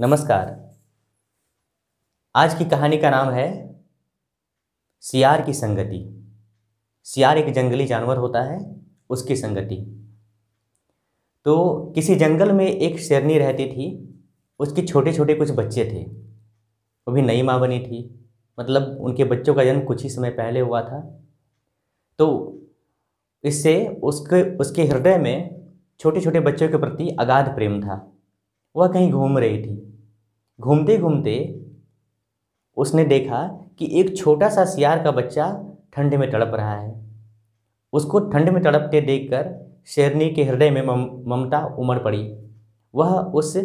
नमस्कार आज की कहानी का नाम है सियार की संगति सियार एक जंगली जानवर होता है उसकी संगति तो किसी जंगल में एक शेरनी रहती थी उसके छोटे छोटे कुछ बच्चे थे वो भी नई माँ बनी थी मतलब उनके बच्चों का जन्म कुछ ही समय पहले हुआ था तो इससे उसके उसके हृदय में छोटे छोटे बच्चों के प्रति अगाध प्रेम था वह कहीं घूम रही थी घूमते घूमते उसने देखा कि एक छोटा सा सियार का बच्चा ठंड में तड़प रहा है उसको ठंड में तड़पते देखकर शेरनी के हृदय में मम, ममता उमड़ पड़ी वह उस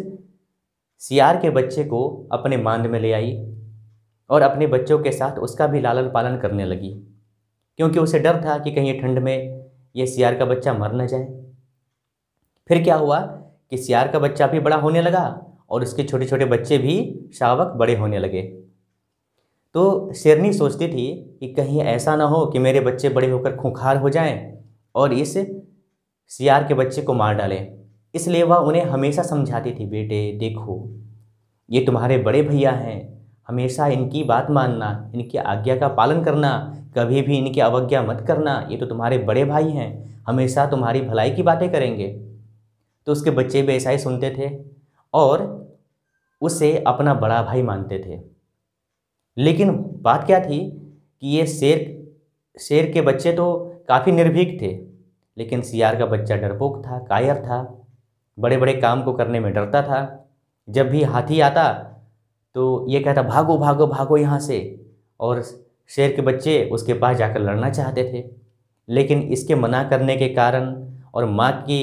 सियार के बच्चे को अपने मांद में ले आई और अपने बच्चों के साथ उसका भी लालन पालन करने लगी क्योंकि उसे डर था कि कहीं ठंड में यह सियार का बच्चा मर न जाए फिर क्या हुआ कि सियार का बच्चा भी बड़ा होने लगा और उसके छोटे छोटे बच्चे भी शावक बड़े होने लगे तो शेरनी सोचती थी कि कहीं ऐसा ना हो कि मेरे बच्चे बड़े होकर खूंखार हो जाएं और इस सियार के बच्चे को मार डालें इसलिए वह उन्हें हमेशा समझाती थी बेटे देखो ये तुम्हारे बड़े भैया हैं हमेशा इनकी बात मानना इनकी आज्ञा का पालन करना कभी भी इनकी अवज्ञा मत करना ये तो तुम्हारे बड़े भाई हैं हमेशा तुम्हारी भलाई की बातें करेंगे तो उसके बच्चे भी ऐसा ही सुनते थे और उसे अपना बड़ा भाई मानते थे लेकिन बात क्या थी कि ये शेर शेर के बच्चे तो काफ़ी निर्भीक थे लेकिन सियार का बच्चा डरपोक था कायर था बड़े बड़े काम को करने में डरता था जब भी हाथी आता तो ये कहता भागो भागो भागो यहाँ से और शेर के बच्चे उसके पास जाकर लड़ना चाहते थे लेकिन इसके मना करने के कारण और माँ की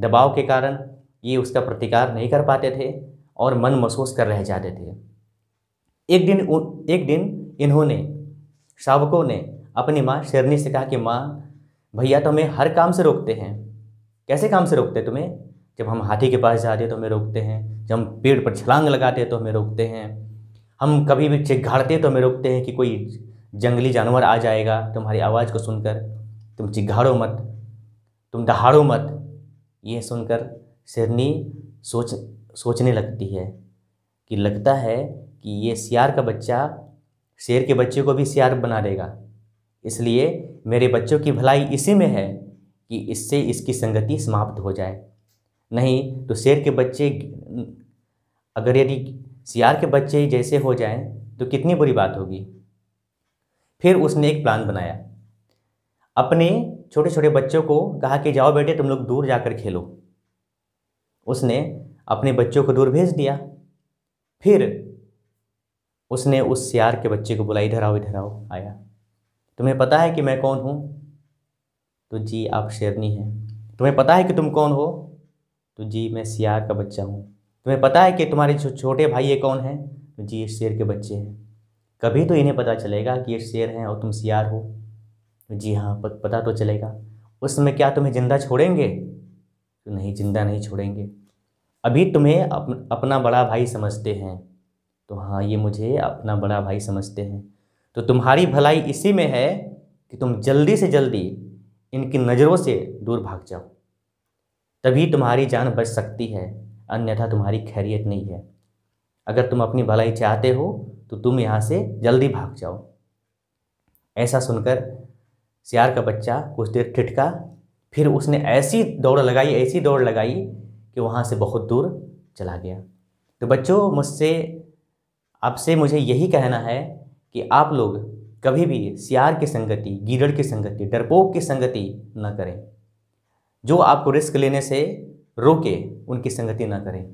दबाव के कारण ये उसका प्रतिकार नहीं कर पाते थे और मन महसूस कर रह जाते थे एक दिन एक दिन इन्होंने शावकों ने अपनी माँ शेरनी से कहा कि माँ भैया तो हमें हर काम से रोकते हैं कैसे काम से रोकते तुम्हें जब हम हाथी के पास जाते तो हमें रोकते हैं जब हम पेड़ पर छलांग लगाते तो हमें रोकते हैं हम कभी भी चिघाड़ते तो हमें रोकते हैं कि कोई जंगली जानवर आ जाएगा तुम्हारी आवाज़ को सुनकर तुम चिघाड़ो मत तुम दहाड़ो मत ये सुनकर शेरनी सोच सोचने लगती है कि लगता है कि ये सियार का बच्चा शेर के बच्चे को भी सियार बना देगा इसलिए मेरे बच्चों की भलाई इसी में है कि इससे इसकी संगति समाप्त हो जाए नहीं तो शेर के बच्चे अगर यदि सियार के बच्चे जैसे हो जाएं तो कितनी बुरी बात होगी फिर उसने एक प्लान बनाया अपने छोटे छोटे बच्चों को कहा कि जाओ बेटे तुम लोग दूर जाकर खेलो उसने अपने बच्चों को दूर भेज दिया फिर उसने उस सियार के बच्चे को बुलाई इधर आओ इधर आओ आया तुम्हें पता है कि मैं कौन हूँ तो जी आप शेरनी हैं तुम्हें पता है कि तुम कौन हो तो जी मैं सियार का बच्चा हूँ तुम्हें पता है कि तुम्हारे जो छोटे भाई ये कौन हैं तो जी ये शेर के बच्चे हैं कभी तो इन्हें पता चलेगा कि ये शेर हैं और तुम सियार हो जी हाँ पता तो चलेगा उस समय क्या तुम्हें ज़िंदा छोड़ेंगे तो नहीं ज़िंदा नहीं छोड़ेंगे अभी तुम्हें अप, अपना बड़ा भाई समझते हैं तो हाँ ये मुझे अपना बड़ा भाई समझते हैं तो तुम्हारी भलाई इसी में है कि तुम जल्दी से जल्दी इनकी नज़रों से दूर भाग जाओ तभी तुम्हारी जान बच सकती है अन्यथा तुम्हारी खैरियत नहीं है अगर तुम अपनी भलाई चाहते हो तो तुम यहाँ से जल्दी भाग जाओ ऐसा सुनकर सियार का बच्चा कुछ देर ठिठका फिर उसने ऐसी दौड़ लगाई ऐसी दौड़ लगाई कि वहाँ से बहुत दूर चला गया तो बच्चों मुझसे आपसे मुझे यही कहना है कि आप लोग कभी भी सियार की संगति गीदड़ की संगति डरपोक की संगति ना करें जो आपको रिस्क लेने से रोके उनकी संगति ना करें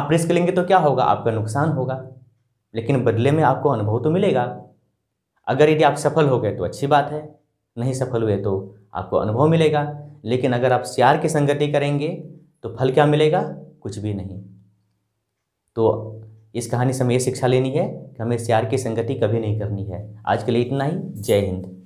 आप रिस्क लेंगे तो क्या होगा आपका नुकसान होगा लेकिन बदले में आपको अनुभव तो मिलेगा अगर यदि आप सफल हो गए तो अच्छी बात है नहीं सफल हुए तो आपको अनुभव मिलेगा लेकिन अगर आप सियार की संगति करेंगे तो फल क्या मिलेगा कुछ भी नहीं तो इस कहानी से हमें ये शिक्षा लेनी है कि हमें सियार की संगति कभी नहीं करनी है आज के लिए इतना ही जय हिंद